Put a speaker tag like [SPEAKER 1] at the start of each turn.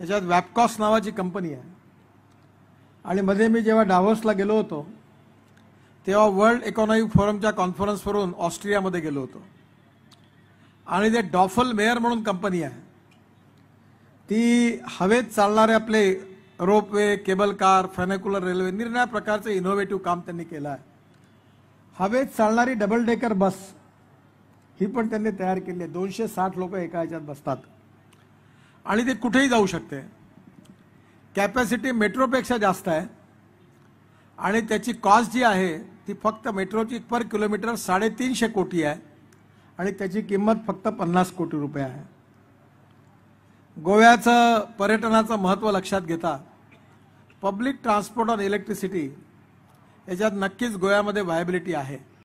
[SPEAKER 1] याच्यात वॅपकॉस नावाची कंपनी आहे आणि मध्ये मी जेव्हा डावोसला गेलो होतो तेव्हा वर्ल्ड इकॉनॉमिक फोरमच्या कॉन्फरन्सवरून ऑस्ट्रियामध्ये गेलो होतो आणि ते डॉफल मेयर म्हणून कंपनी आहे ती हवेत चालणारे आपले ropeway cable car funicular railway निर्णया प्रकारचं इनोव्हेटिव्ह काम त्यांनी केलं आहे हवेत चालणारी डबल डेकर बस ही पण त्यांनी तयार केली आहे दोनशे साठ लोक एका ह्याच्यात बसतात आणि ते कुठेही जाऊ शकते कॅपॅसिटी मेट्रोपेक्षा जास्त आहे आणि त्याची कॉस्ट जी आहे ती फक्त मेट्रोची पर किलोमीटर साडेतीनशे कोटी आहे आणि त्याची किंमत फक्त पन्नास कोटी रुपये आहे गोव्याचं पर्यटनाचं महत्त्व लक्षात घेता पब्लिक ट्रान्सपोर्ट ऑन इलेक्ट्रिसिटी याच्यात नक्कीच गोव्यामध्ये व्हायबिलिटी आहे